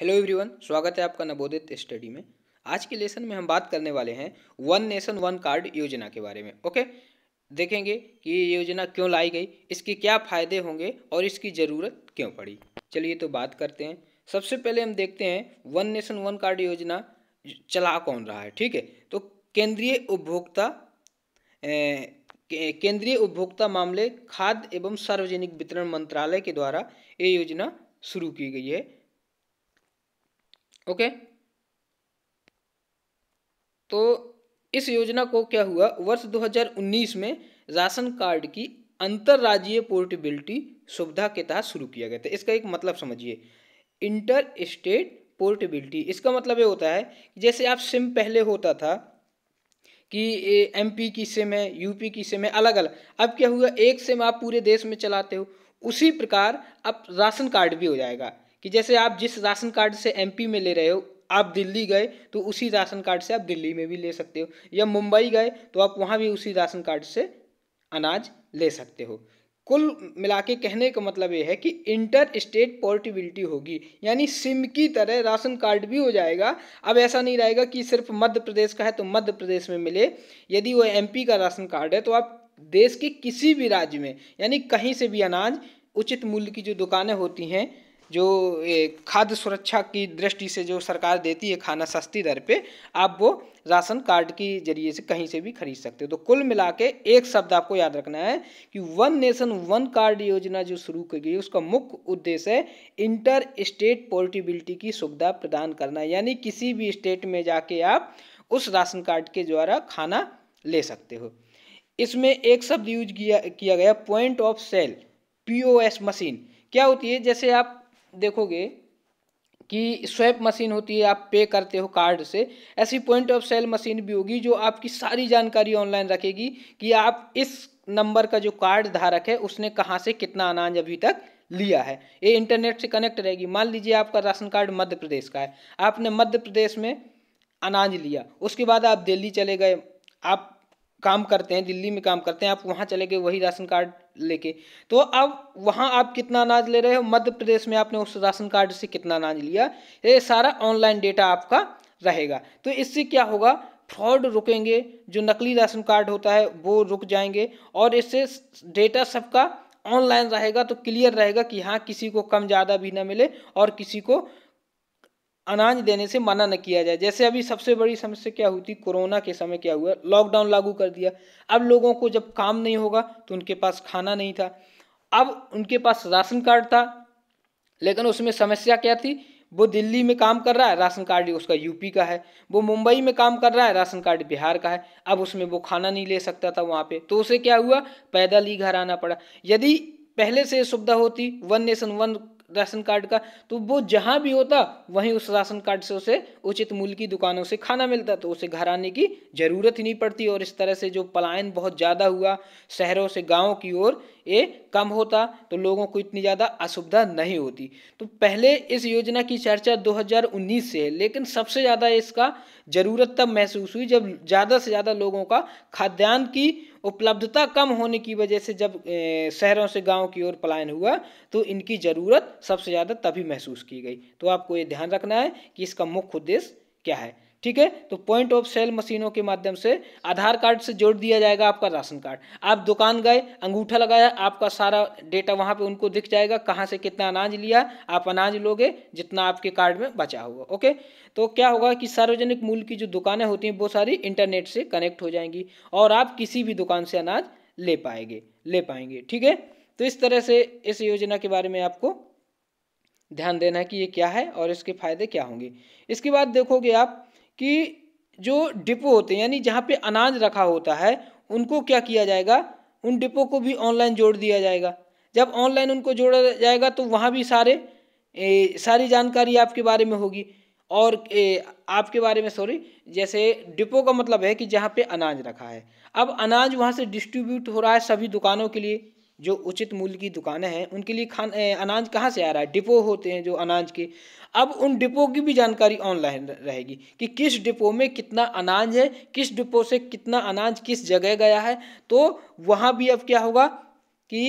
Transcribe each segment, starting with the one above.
hello everyone स्वागत है आपका नवोदित स्टडी में आज के लेसन में हम बात करने वाले हैं वन नेशन वन कार्ड योजना के बारे में ओके देखेंगे कि ये योजना क्यों लाई गई इसके क्या फ़ायदे होंगे और इसकी ज़रूरत क्यों पड़ी चलिए तो बात करते हैं सबसे पहले हम देखते हैं वन नेशन वन कार्ड योजना चला कौन रहा है ठीक है तो केंद्रीय उपभोक्ता केंद्रीय उपभोक्ता मामले खाद्य एवं सार्वजनिक वितरण मंत्रालय के द्वारा ये योजना शुरू की गई है ओके तो इस योजना को क्या हुआ वर्ष 2019 में राशन कार्ड की अंतर्राज्यीय पोर्टेबिलिटी सुविधा के तहत शुरू किया गया था इसका एक मतलब समझिए इंटर स्टेट पोर्टेबिलिटी इसका मतलब ये होता है कि जैसे आप सिम पहले होता था कि एमपी की सिम है यूपी की सिम है अलग अलग अब क्या हुआ एक सिम आप पूरे देश में चलाते हो उसी प्रकार अब राशन कार्ड भी हो जाएगा कि जैसे आप जिस राशन कार्ड से एमपी में ले रहे हो आप दिल्ली गए तो उसी राशन कार्ड से आप दिल्ली में भी ले सकते हो या मुंबई गए तो आप वहाँ भी उसी राशन कार्ड से अनाज ले सकते हो कुल मिला के कहने का मतलब ये है कि इंटर स्टेट पोर्टिबिलिटी होगी यानी सिम की तरह राशन कार्ड भी हो जाएगा अब ऐसा नहीं रहेगा कि सिर्फ मध्य प्रदेश का है तो मध्य प्रदेश में मिले यदि वो एमपी का राशन कार्ड है तो आप देश के किसी भी राज्य में यानी कहीं से भी अनाज उचित मूल्य की जो दुकानें होती हैं जो खाद्य सुरक्षा की दृष्टि से जो सरकार देती है खाना सस्ती दर पे आप वो राशन कार्ड के जरिए से कहीं से भी खरीद सकते हो तो कुल मिला के एक शब्द आपको याद रखना है कि वन नेशन वन कार्ड योजना जो शुरू की गई उसका मुख्य उद्देश्य है इंटर स्टेट पोर्टेबिलिटी की सुविधा प्रदान करना यानी किसी भी स्टेट में जाके आप उस राशन कार्ड के द्वारा खाना ले सकते हो इसमें एक शब्द यूज किया किया गया point of sale P machine क्या होती है जैसे आप देखोगे कि स्वैप मशीन होती है आप पे करते हो कार्ड से ऐसी पॉइंट ऑफ सेल मशीन भी होगी जो आपकी सारी जानकारी ऑनलाइन रखेगी कि आप इस नंबर का जो कार्ड धारक है उसने कहाँ से कितना अनाज अभी तक लिया है ये इंटरनेट से कनेक्ट रहेगी मान लीजिए आपका राशन कार्ड मध्य प्रदेश का है आपने मध्य प्रदेश में अनाज लिया उसके बाद आप दिल्ली चले गए आप काम करते हैं दिल्ली में काम करते हैं आप वहाँ चले गए वही राशन कार्ड लेके तो अब वहाँ आप कितना अनाज ले रहे हो मध्य प्रदेश में आपने उस राशन कार्ड से कितना अनाज लिया ये सारा ऑनलाइन डेटा आपका रहेगा तो इससे क्या होगा फ्रॉड रुकेंगे जो नकली राशन कार्ड होता है वो रुक जाएंगे और इससे डेटा सबका ऑनलाइन रहेगा तो क्लियर रहेगा कि हाँ किसी को कम ज़्यादा भी ना मिले और किसी को अनाज देने से मना न किया जाए जैसे अभी सबसे बड़ी समस्या क्या हुई थी कोरोना के समय क्या हुआ लॉकडाउन लागू कर दिया अब लोगों को जब काम नहीं होगा तो उनके पास खाना नहीं था अब उनके पास राशन कार्ड था लेकिन उसमें समस्या क्या थी वो दिल्ली में काम कर रहा है राशन कार्ड उसका यूपी का है वो मुंबई में काम कर रहा है राशन कार्ड बिहार का है अब उसमें वो खाना नहीं ले सकता था वहाँ पे तो उसे क्या हुआ पैदल ही घर आना पड़ा यदि पहले से सुविधा होती one nation one ration card का तो वो जहाँ भी होता वहीं उस राशन कार्ड से उसे उचित मूल्य की दुकानों से खाना मिलता तो उसे घर आने की ज़रूरत ही नहीं पड़ती और इस तरह से जो पलायन बहुत ज़्यादा हुआ शहरों से गाँव की ओर ये कम होता तो लोगों को इतनी ज़्यादा असुविधा नहीं होती तो पहले इस योजना की चर्चा 2019 से है लेकिन सबसे ज़्यादा इसका ज़रूरत तब महसूस हुई जब ज़्यादा से ज़्यादा लोगों का खाद्यान्न की उपलब्धता कम होने की वजह से जब शहरों से गाँव की ओर पलायन हुआ तो इनकी ज़रूरत सबसे ज़्यादा तभी महसूस की गई तो आपको ये ध्यान रखना है कि इसका मुख्य उद्देश्य क्या है ठीक है तो पॉइंट ऑफ सेल मशीनों के माध्यम से आधार कार्ड से जोड़ दिया जाएगा आपका राशन कार्ड आप दुकान गए अंगूठा लगाया आपका सारा डेटा वहां पे उनको दिख जाएगा कहाँ से कितना अनाज लिया आप अनाज लोगे जितना आपके कार्ड में बचा होगा ओके तो क्या होगा कि सार्वजनिक मूल्य की जो दुकानें होती हैं वो सारी इंटरनेट से कनेक्ट हो जाएंगी और आप किसी भी दुकान से अनाज ले पाएंगे ले पाएंगे ठीक है तो इस तरह से इस योजना के बारे में आपको ध्यान देना है कि ये क्या है और इसके फायदे क्या होंगे इसके बाद देखोगे आप कि जो डिपो होते हैं यानी जहाँ पे अनाज रखा होता है उनको क्या किया जाएगा उन डिपो को भी ऑनलाइन जोड़ दिया जाएगा जब ऑनलाइन उनको जोड़ा जाएगा तो वहाँ भी सारे ए, सारी जानकारी आपके बारे में होगी और ए, आपके बारे में सॉरी जैसे डिपो का मतलब है कि जहाँ पे अनाज रखा है अब अनाज वहाँ से डिस्ट्रीब्यूट हो रहा है सभी दुकानों के लिए जो उचित मूल्य की दुकानें हैं उनके लिए खान ए, अनाज कहाँ से आ रहा है डिपो होते हैं जो अनाज के अब उन डिपो की भी जानकारी ऑनलाइन रहेगी कि किस डिपो में कितना अनाज है किस डिपो से कितना अनाज किस जगह गया है तो वहाँ भी अब क्या होगा कि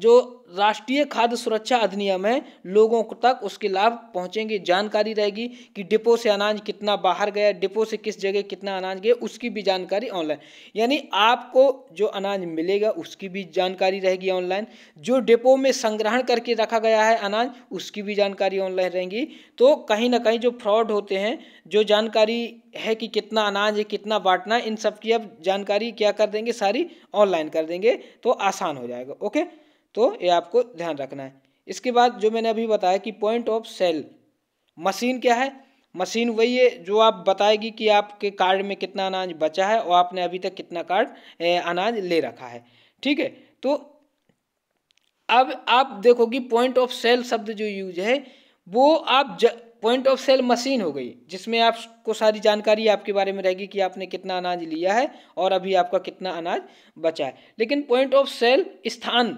जो राष्ट्रीय खाद्य सुरक्षा अधिनियम है लोगों तक उसके लाभ पहुंचेंगे जानकारी रहेगी कि डिपो से अनाज कितना बाहर गया डिपो से किस जगह कितना अनाज गया उसकी भी जानकारी ऑनलाइन यानी आपको जो अनाज मिलेगा उसकी भी जानकारी रहेगी ऑनलाइन जो डिपो में संग्रहण करके रखा गया है अनाज उसकी भी जानकारी ऑनलाइन रहेगी तो कहीं ना कहीं जो फ्रॉड होते हैं जो जानकारी है कि कितना अनाज है कितना बांटना है इन सब की अब जानकारी क्या कर देंगे सारी ऑनलाइन कर देंगे तो आसान हो जाएगा ओके तो ये आपको ध्यान रखना है इसके बाद जो मैंने अभी बताया कि पॉइंट ऑफ सेल मशीन क्या है मशीन वही है जो आप बताएगी कि आपके कार्ड में कितना अनाज बचा है और आपने अभी तक कितना कार्ड अनाज ले रखा है ठीक है तो अब आप देखोगी पॉइंट ऑफ सेल शब्द जो यूज है वो आप पॉइंट ऑफ सेल मशीन हो गई जिसमें आपको सारी जानकारी आपके बारे में रहेगी कि आपने कितना अनाज लिया है और अभी आपका कितना अनाज बचा है लेकिन पॉइंट ऑफ सेल स्थान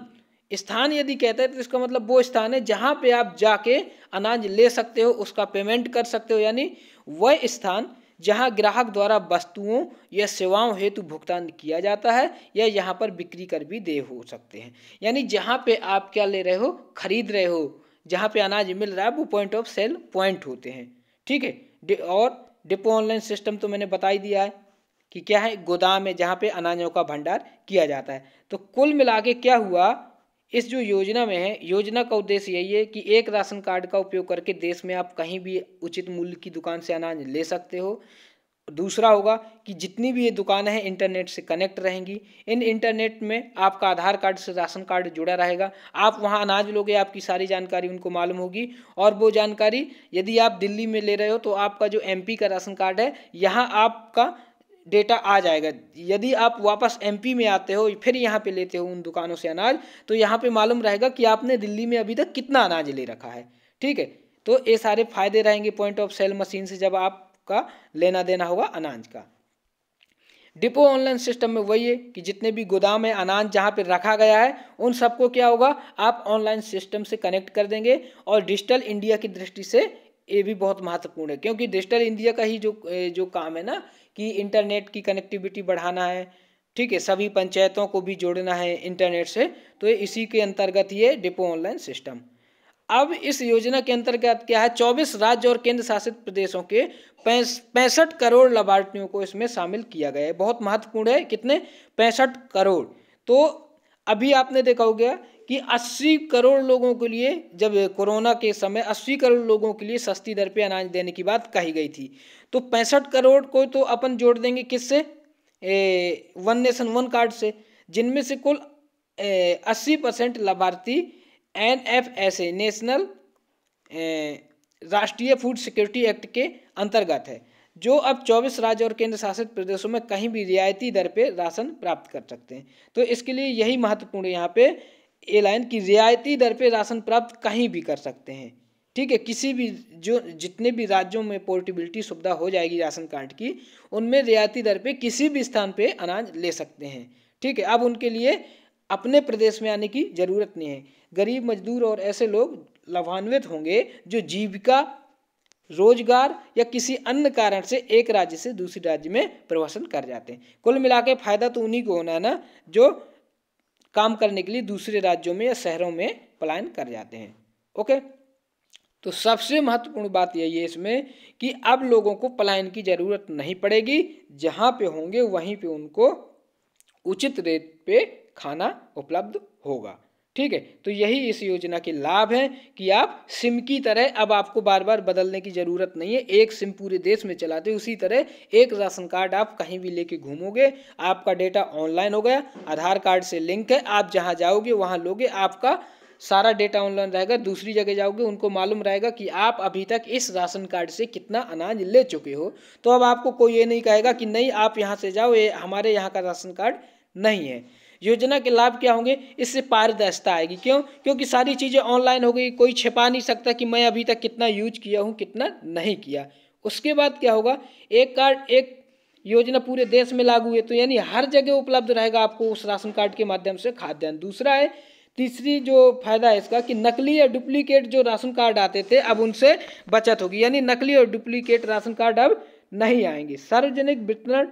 स्थान यदि कहते हैं तो इसका मतलब वो स्थान है जहाँ पे आप जाके अनाज ले सकते हो उसका पेमेंट कर सकते हो यानी वह स्थान जहाँ ग्राहक द्वारा वस्तुओं या सेवाओं हेतु भुगतान किया जाता है या यहाँ पर बिक्री कर भी दे हो सकते हैं यानी जहाँ पे आप क्या ले रहे हो खरीद रहे हो जहाँ पे अनाज मिल रहा है वो पॉइंट ऑफ सेल पॉइंट होते हैं ठीक है दे और डिपो ऑनलाइन सिस्टम तो मैंने बता ही दिया है कि क्या है गोदाम है जहाँ पे अनाजों का भंडार किया जाता है तो कुल मिला के क्या हुआ इस जो योजना में है योजना का उद्देश्य यही है कि एक राशन कार्ड का उपयोग करके देश में आप कहीं भी उचित मूल्य की दुकान से अनाज ले सकते हो दूसरा होगा कि जितनी भी ये दुकान है इंटरनेट से कनेक्ट रहेंगी इन इंटरनेट में आपका आधार कार्ड से राशन कार्ड जुड़ा रहेगा आप वहाँ अनाज लोगे आपकी सारी जानकारी उनको मालूम होगी और वो जानकारी यदि आप दिल्ली में ले रहे हो तो आपका जो एमपी का राशन कार्ड है यहाँ आपका डेटा आ जाएगा यदि आप वापस एमपी में आते हो फिर यहाँ पे लेते हो उन दुकानों से अनाज तो यहाँ पे मालूम रहेगा कि आपने दिल्ली में अभी तक कितना अनाज ले रखा है ठीक है तो ये सारे फायदे रहेंगे पॉइंट ऑफ सेल मशीन से जब आपका लेना देना होगा अनाज का डिपो ऑनलाइन सिस्टम में वही है कि जितने भी गोदाम है अनाज जहाँ पे रखा गया है उन सबको क्या होगा आप ऑनलाइन सिस्टम से कनेक्ट कर देंगे और डिजिटल इंडिया की दृष्टि से ये भी बहुत महत्वपूर्ण है क्योंकि डिजिटल इंडिया का ही जो जो काम है ना कि इंटरनेट की कनेक्टिविटी बढ़ाना है ठीक है सभी पंचायतों को भी जोड़ना है इंटरनेट से तो इसी के अंतर्गत ये डिपो ऑनलाइन सिस्टम अब इस योजना के अंतर्गत क्या है चौबीस राज्य और केंद्र शासित प्रदेशों के पैंसठ करोड़ लाभार्थियों को इसमें शामिल किया गया है बहुत महत्वपूर्ण है कितने पैंसठ करोड़ तो अभी आपने देखा हो गया कि 80 करोड़ लोगों के लिए जब कोरोना के समय 80 करोड़ लोगों के लिए सस्ती दर पे अनाज देने की बात कही गई थी तो पैंसठ करोड़ को तो अपन जोड़ देंगे किससे वन नेशन वन कार्ड से जिनमें से कुल अस्सी परसेंट लाभार्थी N F S A national राष्ट्रीय फूड सिक्योरिटी एक्ट के अंतर्गत है जो अब 24 राज्य और केंद्र शासित प्रदेशों में कहीं भी रियायती दर पे राशन प्राप्त कर सकते हैं तो इसके लिए यही महत्वपूर्ण यहाँ पे ए लाइन की रियायती दर पर राशन प्राप्त कहीं भी कर सकते हैं ठीक है किसी भी जो जितने भी राज्यों में पोर्टेबिलिटी सुविधा हो जाएगी राशन कार्ड की उनमें रियायती दर पे किसी भी स्थान पे अनाज ले सकते हैं ठीक है अब उनके लिए अपने प्रदेश में आने की ज़रूरत नहीं है गरीब मजदूर और ऐसे लोग लाभान्वित होंगे जो जीविका रोजगार या किसी अन्य कारण से एक राज्य से दूसरे राज्य में प्रवासन कर जाते हैं कुल मिला के फायदा तो उन्हीं को होना है ना जो काम करने के लिए दूसरे राज्यों में या शहरों में पलायन कर जाते हैं ओके तो सबसे महत्वपूर्ण बात यही है इसमें कि अब लोगों को पलायन की ज़रूरत नहीं पड़ेगी जहाँ पे होंगे वहीं पे उनको उचित रेट पे खाना उपलब्ध होगा ठीक है तो यही इस योजना के लाभ हैं कि आप सिम की तरह अब आपको बार बार बदलने की ज़रूरत नहीं है एक सिम पूरे देश में चलाते उसी तरह एक राशन कार्ड आप कहीं भी लेके घूमोगे आपका डेटा ऑनलाइन हो गया आधार कार्ड से लिंक है आप जहाँ जाओगे वहाँ लोगे आपका सारा डेटा ऑनलाइन रहेगा दूसरी जगह जाओगे उनको मालूम रहेगा कि आप अभी तक इस राशन कार्ड से कितना अनाज ले चुके हो तो अब आपको कोई ये नहीं कहेगा कि नहीं आप यहाँ से जाओ ये हमारे यहाँ का राशन कार्ड नहीं है योजना के लाभ क्या होंगे इससे पारदर्शिता आएगी क्यों क्योंकि सारी चीज़ें ऑनलाइन हो गई कोई छिपा नहीं सकता कि मैं अभी तक कितना यूज किया हूँ कितना नहीं किया उसके बाद क्या होगा एक कार्ड एक योजना पूरे देश में लागू है तो यानी हर जगह उपलब्ध रहेगा आपको उस राशन कार्ड के माध्यम से खाद्यान्न दूसरा है तीसरी जो फायदा है इसका कि नकली या डुप्लीकेट जो राशन कार्ड आते थे अब उनसे बचत होगी यानी नकली और डुप्लीकेट राशन कार्ड अब नहीं आएंगे सार्वजनिक वितरण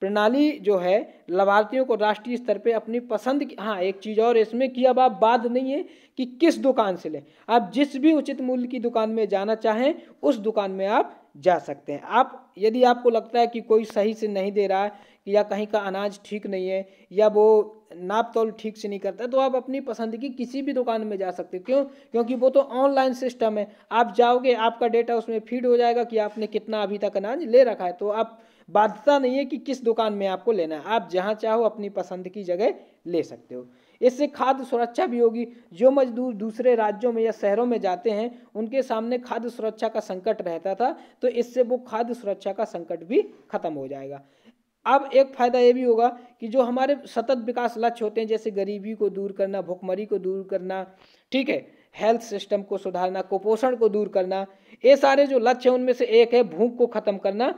प्रणाली जो है लाभार्थियों को राष्ट्रीय स्तर पे अपनी पसंद की हाँ एक चीज़ और इसमें कि अब आप बात नहीं है कि किस दुकान से लें आप जिस भी उचित मूल्य की दुकान में जाना चाहें उस दुकान में आप जा सकते हैं आप यदि आपको लगता है कि कोई सही से नहीं दे रहा है या कहीं का अनाज ठीक नहीं है या वो नाप तोल ठीक से नहीं करता तो आप अपनी पसंद की किसी भी दुकान में जा सकते क्यों क्योंकि वो तो ऑनलाइन सिस्टम है आप जाओगे आपका डेटा उसमें फीड हो जाएगा कि आपने कितना अभी तक अनाज ले रखा है तो आप बाध्यता नहीं है कि किस दुकान में आपको लेना है आप जहाँ चाहो अपनी पसंद की जगह ले सकते हो इससे खाद्य सुरक्षा भी होगी जो मजदूर दूसरे राज्यों में या शहरों में जाते हैं उनके सामने खाद्य सुरक्षा का संकट रहता था तो इससे वो खाद्य सुरक्षा का संकट भी खत्म हो जाएगा अब एक फ़ायदा ये भी होगा कि जो हमारे सतत विकास लक्ष्य होते हैं जैसे गरीबी को दूर करना भुखमरी को दूर करना ठीक है हेल्थ सिस्टम को सुधारना कुपोषण को दूर करना ये सारे जो लक्ष्य हैं उनमें से एक है भूख को ख़त्म करना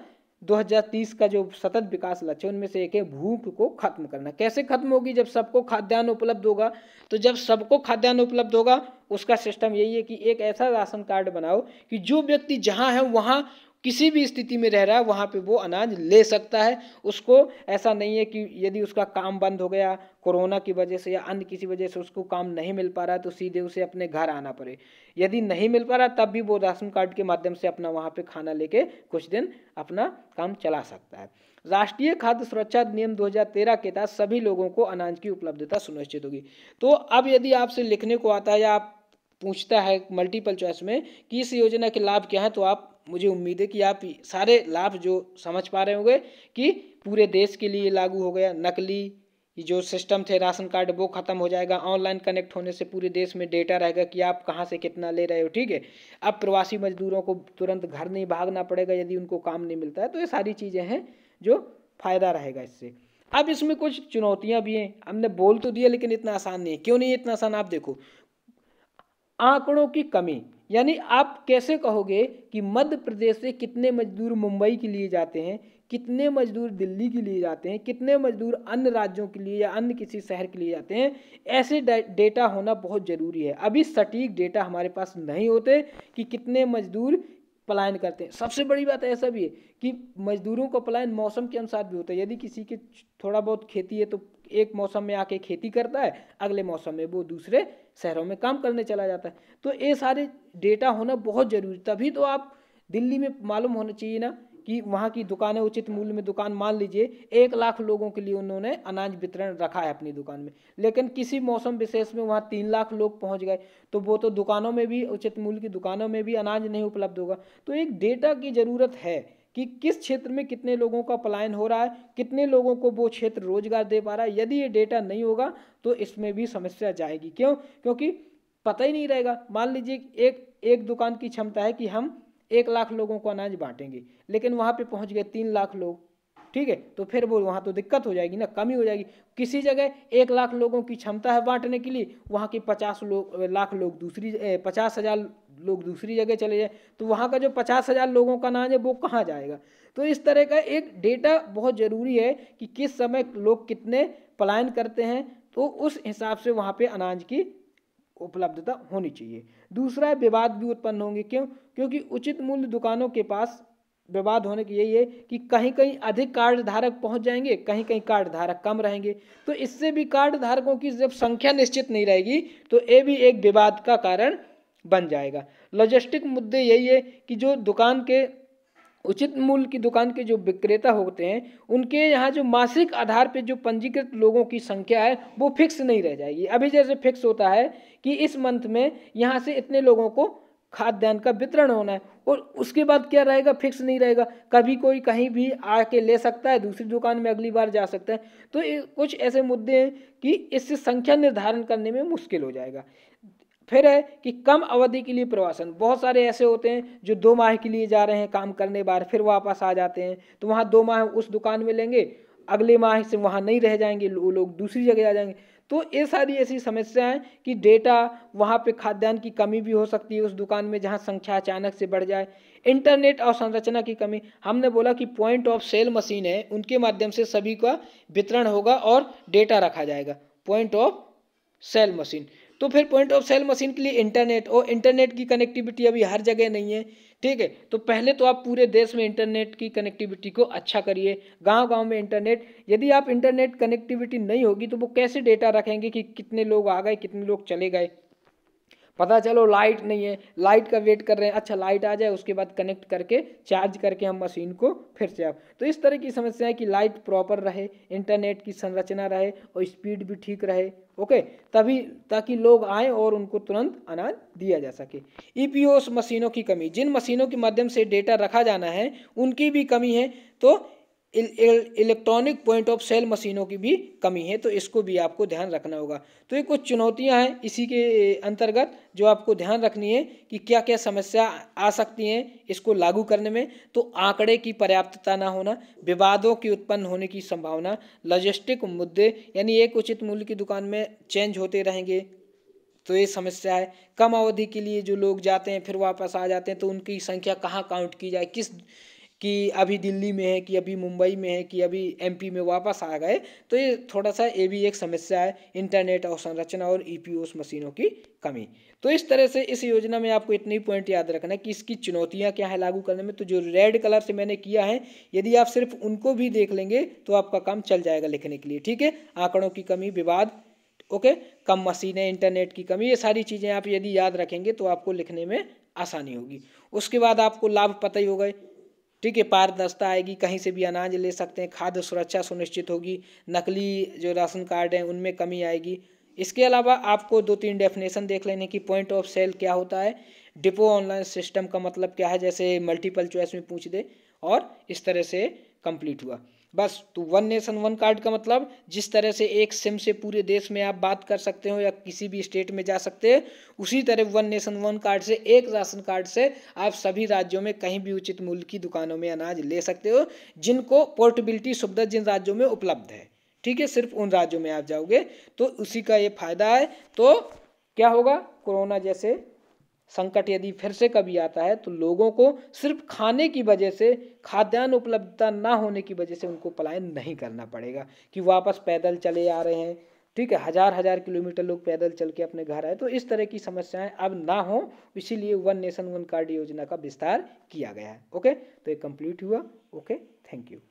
2030 का जो सतत विकास लक्ष्य है उनमें से एक है भूख को खत्म करना कैसे खत्म होगी जब सबको खाद्यान्न उपलब्ध होगा तो जब सबको खाद्यान्न उपलब्ध होगा उसका सिस्टम यही है कि एक ऐसा राशन कार्ड बनाओ कि जो व्यक्ति जहाँ है वहाँ किसी भी स्थिति में रह रहा है वहाँ पे वो अनाज ले सकता है उसको ऐसा नहीं है कि यदि उसका काम बंद हो गया कोरोना की वजह से या अन्य किसी वजह से उसको काम नहीं मिल पा रहा है तो सीधे उसे अपने घर आना पड़े यदि नहीं मिल पा रहा तब भी वो राशन कार्ड के माध्यम से अपना वहाँ पे खाना लेके कुछ दिन अपना काम चला सकता है राष्ट्रीय खाद्य सुरक्षा नियम 2013 के तहत सभी लोगों को अनाज की उपलब्धता सुनिश्चित होगी तो अब यदि आपसे लिखने को आता है या आप पूछता है मल्टीपल चॉइस में कि इस योजना के लाभ क्या है तो आप मुझे उम्मीद है कि आप सारे लाभ जो समझ पा रहे होंगे कि पूरे देश के लिए लागू हो गया नकली जो सिस्टम थे राशन कार्ड वो ख़त्म हो जाएगा ऑनलाइन कनेक्ट होने से पूरे देश में डेटा रहेगा कि आप कहाँ से कितना ले रहे हो ठीक है अब प्रवासी मजदूरों को तुरंत घर नहीं भागना पड़ेगा यदि उनको काम नहीं मिलता है तो ये सारी चीज़ें हैं जो फ़ायदा रहेगा इससे अब इसमें कुछ चुनौतियां भी हैं हमने बोल तो दिया लेकिन इतना आसान नहीं है क्यों नहीं इतना आसान आप देखो आंकड़ों की कमी यानी आप कैसे कहोगे कि मध्य प्रदेश से कितने मजदूर मुंबई के लिए जाते हैं कितने मजदूर दिल्ली के लिए जाते हैं कितने मजदूर अन्य राज्यों के लिए या अन्य किसी शहर के लिए जाते हैं ऐसे डेटा होना बहुत ज़रूरी है अभी सटीक डेटा हमारे पास नहीं होते कि कितने मजदूर पलायन करते हैं सबसे बड़ी बात ऐसा भी है कि मजदूरों का पलायन मौसम के अनुसार भी होता है यदि किसी के थोड़ा बहुत खेती है तो एक मौसम में आके खेती करता है अगले मौसम में वो दूसरे शहरों में काम करने चला जाता है तो ये सारे डेटा होना बहुत ज़रूरी तभी तो आप दिल्ली में मालूम होना चाहिए ना कि वहाँ की दुकानें उचित मूल्य में दुकान मान लीजिए एक लाख लोगों के लिए उन्होंने अनाज वितरण रखा है अपनी दुकान में लेकिन किसी मौसम विशेष में वहाँ तीन लाख लोग पहुँच गए तो वो तो दुकानों में भी उचित मूल्य की दुकानों में भी अनाज नहीं उपलब्ध होगा तो एक डेटा की ज़रूरत है कि किस क्षेत्र में कितने लोगों का पलायन हो रहा है कितने लोगों को वो क्षेत्र रोजगार दे पा रहा है यदि ये डेटा नहीं होगा तो इसमें भी समस्या जाएगी क्यों क्योंकि पता ही नहीं रहेगा मान लीजिए एक एक दुकान की क्षमता है कि हम एक लाख लोगों को अनाज बांटेंगे लेकिन वहाँ पर पहुँच गए तीन लाख लोग ठीक है तो फिर वो वहाँ तो दिक्कत हो जाएगी ना कमी हो जाएगी किसी जगह एक लाख लोगों की क्षमता है बांटने के लिए वहाँ के पचास लोग लाख लोग दूसरी पचास हज़ार लोग दूसरी जगह चले जाए तो वहाँ का जो पचास हज़ार लोगों का अनाज है वो कहाँ जाएगा तो इस तरह का एक डेटा बहुत ज़रूरी है कि किस समय लोग कितने पलायन करते हैं तो उस हिसाब से वहाँ पे अनाज की उपलब्धता होनी चाहिए दूसरा विवाद भी उत्पन्न होंगे क्यों क्योंकि उचित मूल्य दुकानों के पास विवाद होने की यही है कि कहीं कहीं अधिक कार्ड धारक पहुँच जाएंगे कहीं कहीं कार्ड धारक कम रहेंगे तो इससे भी कार्ड धारकों की जब संख्या निश्चित नहीं रहेगी तो ये भी एक विवाद का कारण बन जाएगा लॉजिस्टिक मुद्दे यही है कि जो दुकान के उचित मूल्य की दुकान के जो विक्रेता होते हैं उनके यहाँ जो मासिक आधार पर जो पंजीकृत लोगों की संख्या है वो फिक्स नहीं रह जाएगी अभी जैसे फिक्स होता है कि इस मंथ में यहाँ से इतने लोगों को खाद्यान्न का वितरण होना है और उसके बाद क्या रहेगा फिक्स नहीं रहेगा कभी कोई कहीं भी आके ले सकता है दूसरी दुकान में अगली बार जा सकता है तो कुछ ऐसे मुद्दे हैं कि इससे संख्या निर्धारण करने में मुश्किल हो जाएगा फिर है कि कम अवधि के लिए प्रवासन बहुत सारे ऐसे होते हैं जो दो माह के लिए जा रहे हैं काम करने बाहर फिर वापस आ जाते हैं तो वहाँ दो माह उस दुकान में लेंगे अगले माह से वहाँ नहीं रह जाएंगे वो लोग दूसरी जगह आ जाएंगे तो ये सारी ऐसी समस्याएं कि डेटा वहाँ पे खाद्यान्न की कमी भी हो सकती है उस दुकान में जहाँ संख्या अचानक से बढ़ जाए इंटरनेट और संरचना की कमी हमने बोला कि पॉइंट ऑफ सेल मशीन है उनके माध्यम से सभी का वितरण होगा और डेटा रखा जाएगा पॉइंट ऑफ सेल मशीन तो फिर पॉइंट ऑफ सेल मशीन के लिए इंटरनेट और इंटरनेट की कनेक्टिविटी अभी हर जगह नहीं है ठीक है तो पहले तो आप पूरे देश में इंटरनेट की कनेक्टिविटी को अच्छा करिए गांव गांव में इंटरनेट यदि आप इंटरनेट कनेक्टिविटी नहीं होगी तो वो कैसे डेटा रखेंगे कि कितने लोग आ गए कितने लोग चले गए पता चलो लाइट नहीं है लाइट का वेट कर रहे हैं अच्छा लाइट आ जाए उसके बाद कनेक्ट करके चार्ज करके हम मशीन को फिर से आप तो इस तरह की समस्या है कि लाइट प्रॉपर रहे इंटरनेट की संरचना रहे और स्पीड भी ठीक रहे ओके तभी ताकि लोग आएँ और उनको तुरंत अनाज दिया जा सके ई e मशीनों की कमी जिन मशीनों के माध्यम से डेटा रखा जाना है उनकी भी कमी है तो इलेक्ट्रॉनिक पॉइंट ऑफ सेल मशीनों की भी कमी है तो इसको भी आपको ध्यान रखना होगा तो ये कुछ चुनौतियां हैं इसी के अंतर्गत जो आपको ध्यान रखनी है कि क्या क्या समस्या आ सकती हैं इसको लागू करने में तो आंकड़े की पर्याप्तता ना होना विवादों की उत्पन्न होने की संभावना लॉजिस्टिक मुद्दे यानी एक उचित मूल्य की दुकान में चेंज होते रहेंगे तो ये समस्या है कम अवधि के लिए जो लोग जाते हैं फिर वापस आ जाते हैं तो उनकी संख्या कहाँ काउंट की जाए किस कि अभी दिल्ली में है कि अभी मुंबई में है कि अभी एमपी में वापस आ गए तो ये थोड़ा सा ये भी एक समस्या है इंटरनेट अवसंरचना और ई e मशीनों की कमी तो इस तरह से इस योजना में आपको इतने पॉइंट याद रखना है कि इसकी चुनौतियां क्या है लागू करने में तो जो रेड कलर से मैंने किया है यदि आप सिर्फ उनको भी देख लेंगे तो आपका काम चल जाएगा लिखने के लिए ठीक है आंकड़ों की कमी विवाद ओके कम मशीनें इंटरनेट की कमी ये सारी चीज़ें आप यदि याद रखेंगे तो आपको लिखने में आसानी होगी उसके बाद आपको लाभ पता ही हो गए ठीक है पारदर्शिता आएगी कहीं से भी अनाज ले सकते हैं खाद्य सुरक्षा सुनिश्चित होगी नकली जो राशन कार्ड हैं उनमें कमी आएगी इसके अलावा आपको दो तीन डेफिनेशन देख लेने की पॉइंट ऑफ सेल क्या होता है डिपो ऑनलाइन सिस्टम का मतलब क्या है जैसे मल्टीपल चॉइस में पूछ दे और इस तरह से कंप्लीट हुआ बस तो वन नेशन वन कार्ड का मतलब जिस तरह से एक सिम से पूरे देश में आप बात कर सकते हो या किसी भी स्टेट में जा सकते हैं उसी तरह वन नेशन वन कार्ड से एक राशन कार्ड से आप सभी राज्यों में कहीं भी उचित मूल्य की दुकानों में अनाज ले सकते हो जिनको पोर्टेबिलिटी सुविधा जिन राज्यों में उपलब्ध है ठीक है सिर्फ उन राज्यों में आप जाओगे तो उसी का ये फायदा है तो क्या होगा कोरोना जैसे संकट यदि फिर से कभी आता है तो लोगों को सिर्फ खाने की वजह से खाद्यान्न उपलब्धता ना होने की वजह से उनको पलायन नहीं करना पड़ेगा कि वापस पैदल चले आ रहे हैं ठीक है हज़ार हज़ार किलोमीटर लोग पैदल चल के अपने घर आए तो इस तरह की समस्याएं अब ना हो इसीलिए वन नेशन वन कार्ड योजना का विस्तार किया गया है ओके तो ये कंप्लीट हुआ ओके थैंक यू